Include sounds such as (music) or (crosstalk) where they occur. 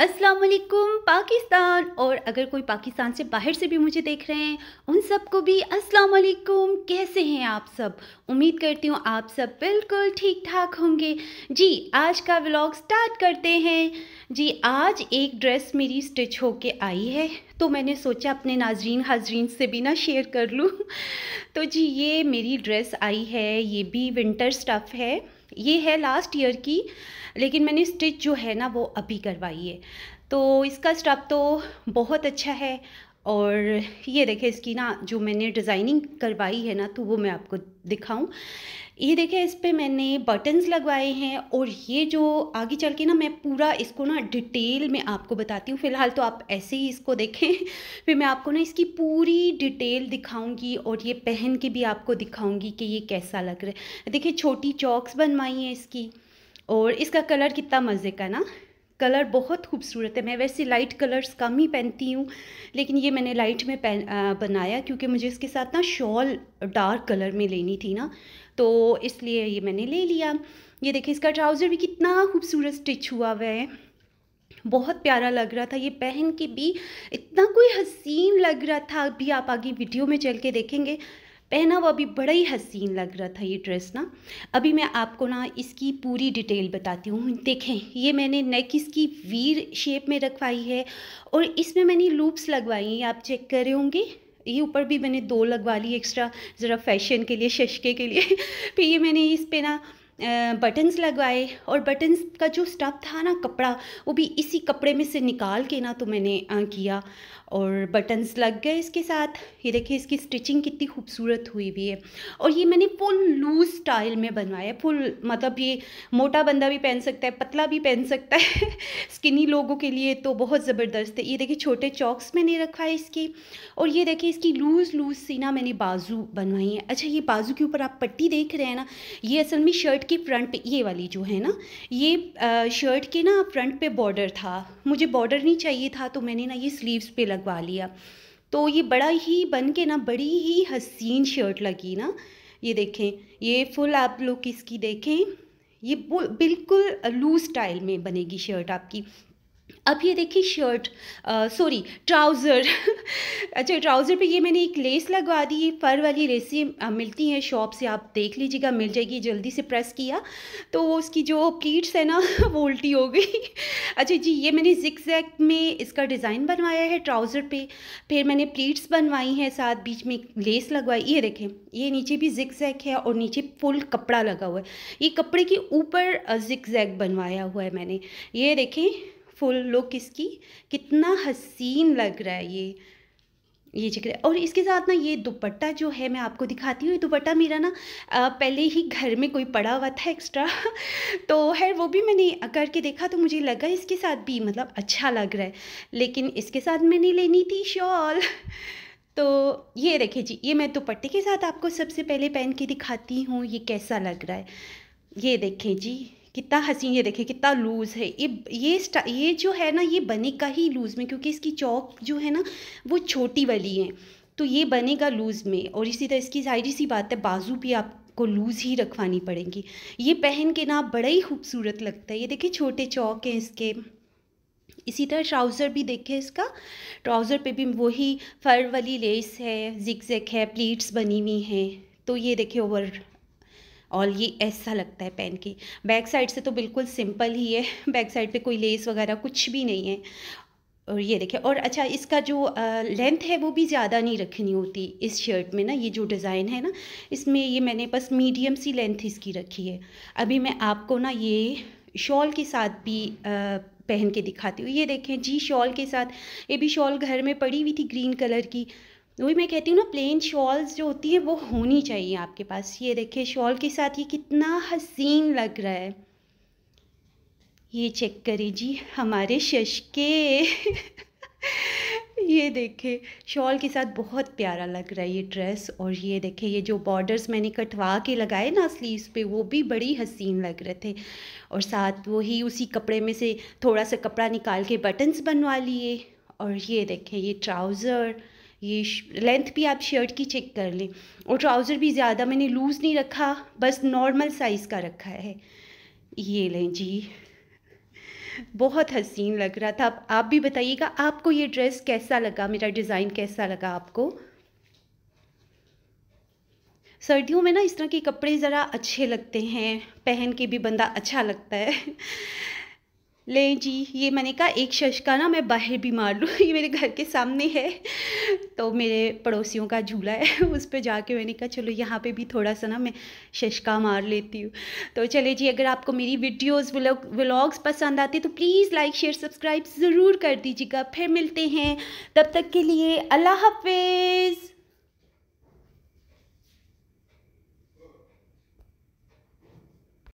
अस्सलाम वालेकुम पाकिस्तान और अगर कोई पाकिस्तान से बाहर से भी मुझे देख रहे हैं उन सबको भी अस्सलाम वालेकुम कैसे हैं आप सब उम्मीद करती हूँ आप सब बिल्कुल ठीक ठाक होंगे जी आज का व्लॉग स्टार्ट करते हैं जी आज एक ड्रेस मेरी स्टिच होके आई है तो मैंने सोचा अपने नाजरीन हाजरीन से भी ना शेयर कर लूँ तो जी ये मेरी ड्रेस आई है ये भी विंटर स्टफ़ है ये है लास्ट ईयर की लेकिन मैंने स्टिच जो है ना वो अभी करवाई है तो इसका स्टफ तो बहुत अच्छा है और ये देखें इसकी ना जो मैंने डिज़ाइनिंग करवाई है ना तो वो मैं आपको दिखाऊं ये देखिए इस पर मैंने बटन्स लगवाए हैं और ये जो आगे चल के ना मैं पूरा इसको ना डिटेल में आपको बताती हूँ फ़िलहाल तो आप ऐसे ही इसको देखें (laughs) फिर मैं आपको ना इसकी पूरी डिटेल दिखाऊंगी और ये पहन के भी आपको दिखाऊंगी कि ये कैसा लग रहा है देखिए छोटी चॉक्स बनवाई हैं इसकी और इसका कलर कितना मज़े का ना कलर बहुत खूबसूरत है मैं वैसे लाइट कलर्स कम ही पहनती हूँ लेकिन ये मैंने लाइट में पहन बनाया क्योंकि मुझे इसके साथ ना शॉल डार्क कलर में लेनी थी ना तो इसलिए ये मैंने ले लिया ये देखिए इसका ट्राउज़र भी कितना खूबसूरत स्टिच हुआ हुआ है बहुत प्यारा लग रहा था ये पहन के भी इतना कोई हसीन लग रहा था अभी आप आगे वीडियो में चल के देखेंगे पहना हुआ भी बड़ा ही हसीन लग रहा था ये ड्रेस ना अभी मैं आपको ना इसकी पूरी डिटेल बताती हूँ देखें ये मैंने नेक इसकी वीर शेप में रखवाई है और इसमें मैंने लूप्स लगवाई हैं आप चेक रहे होंगे ये ऊपर भी मैंने दो लगवा ली एक्स्ट्रा ज़रा फैशन के लिए शशके के लिए (laughs) फिर ये मैंने इस पर ना बटन्स लगवाए और बटन्स का जो स्टफ़ था ना कपड़ा वो भी इसी कपड़े में से निकाल के ना तो मैंने किया और बटन्स लग गए इसके साथ ये देखिए इसकी स्टिचिंग कितनी खूबसूरत हुई भी है और ये मैंने फुल लूज स्टाइल में बनवाया फुल मतलब ये मोटा बंदा भी पहन सकता है पतला भी पहन सकता है स्किनी (laughs) लोगों के लिए तो बहुत ज़बरदस्त है ये देखिए छोटे चॉक्स मैंने रखा है इसकी और ये देखिए इसकी लूज़ लूज़ सी ना मैंने बाजू बनवाई है अच्छा ये बाजू के ऊपर आप पट्टी देख रहे हैं ना ये असल में शर्ट की फ्रंट पे ये वाली जो है ना ये शर्ट के ना फ्रंट पे बॉर्डर था मुझे बॉर्डर नहीं चाहिए था तो मैंने ना ये स्लीव्स पे लगवा लिया तो ये बड़ा ही बन के ना बड़ी ही हसीन शर्ट लगी ना ये देखें ये फुल आप लुक इसकी देखें ये बिल्कुल लूज स्टाइल में बनेगी शर्ट आपकी अब ये देखिए शर्ट सॉरी ट्राउज़र अच्छा ट्राउज़र पे ये मैंने एक लेस लगवा दी ये फर वाली रेसें मिलती हैं शॉप से आप देख लीजिएगा मिल जाएगी जल्दी से प्रेस किया तो उसकी जो प्लीट्स है ना (laughs) वो उल्टी हो गई अच्छा जी ये मैंने जिक्स में इसका डिज़ाइन बनवाया है ट्राउज़र पे फिर मैंने प्लीट्स बनवाई हैं साथ बीच में लेस लगवाई ये देखें ये नीचे भी जैक है और नीचे फुल कपड़ा लगा हुआ है ये कपड़े के ऊपर जिक्स बनवाया हुआ है मैंने ये देखें फुल लुक इसकी कितना हसीन लग रहा है ये ये जिक्र और इसके साथ ना ये दुपट्टा जो है मैं आपको दिखाती हूँ ये दुपट्टा मेरा ना पहले ही घर में कोई पड़ा हुआ था एक्स्ट्रा (laughs) तो है वो भी मैंने करके देखा तो मुझे लगा इसके साथ भी मतलब अच्छा लग रहा है लेकिन इसके साथ मैंने लेनी थी शॉल (laughs) तो ये देखिए जी ये मैं दुपट्टे के साथ आपको सबसे पहले पहन के दिखाती हूँ ये कैसा लग रहा है ये देखें जी कितना हसीन है देखे कितना लूज़ है ये ये ये जो है ना ये बनेगा ही लूज़ में क्योंकि इसकी चौक जो है ना वो छोटी वाली है तो ये बनेगा लूज़ में और इसी तरह इसकी जाहिर सी बात है बाजू भी आप को लूज़ ही रखवानी पड़ेगी ये पहन के ना बड़ा ही खूबसूरत लगता है ये देखिए छोटे चौक हैं इसके इसी तरह ट्राउज़र भी देखे इसका ट्राउज़र पे भी वही फर वाली लेस है जिक है प्लीट्स बनी हुई हैं तो ये देखिए ओवर और ये ऐसा लगता है पहन के बैक साइड से तो बिल्कुल सिंपल ही है (laughs) बैक साइड पे कोई लेस वगैरह कुछ भी नहीं है और ये देखिए और अच्छा इसका जो लेंथ है वो भी ज़्यादा नहीं रखनी होती इस शर्ट में ना ये जो डिज़ाइन है ना इसमें ये मैंने बस मीडियम सी लेंथ इसकी रखी है अभी मैं आपको ना ये शॉल के साथ भी आ, पहन के दिखाती हूँ ये देखें जी शॉल के साथ ये भी शॉल घर में पड़ी हुई थी ग्रीन कलर की वही मैं कहती हूँ ना प्लेन शॉल्स जो होती है वो होनी चाहिए आपके पास ये देखिए शॉल के साथ ये कितना हसीन लग रहा है ये चेक करें जी हमारे शशके (laughs) ये देखे शॉल के साथ बहुत प्यारा लग रहा है ये ड्रेस और ये देखे ये जो बॉर्डर्स मैंने कटवा के लगाए ना स्लीव्स पे वो भी बड़ी हसीन लग रहे थे और साथ वो ही उसी कपड़े में से थोड़ा सा कपड़ा निकाल के बटन्स बनवा लिए और ये देखे ये ट्राउज़र ये लेंथ भी आप शर्ट की चेक कर लें और ट्राउज़र भी ज़्यादा मैंने लूज़ नहीं रखा बस नॉर्मल साइज़ का रखा है ये लें जी बहुत हसीन लग रहा था आप, भी बताइएगा आपको ये ड्रेस कैसा लगा मेरा डिज़ाइन कैसा लगा आपको सर्दियों में ना इस तरह के कपड़े ज़रा अच्छे लगते हैं पहन के भी बंदा अच्छा लगता है ले जी ये मैंने कहा एक शश का ना मैं बाहर भी मार लूँ (laughs) ये मेरे घर के सामने है तो मेरे पड़ोसियों का झूला है (laughs) उस पर जाके मैंने कहा चलो यहाँ पे भी थोड़ा सा ना मैं का मार लेती हूँ तो चले जी अगर आपको मेरी वीडियोस व्लॉग व्लॉग्स पसंद आते तो प्लीज़ लाइक शेयर सब्सक्राइब ज़रूर कर दीजिएगा फिर मिलते हैं तब तक के लिए अल्लाह हाफिज़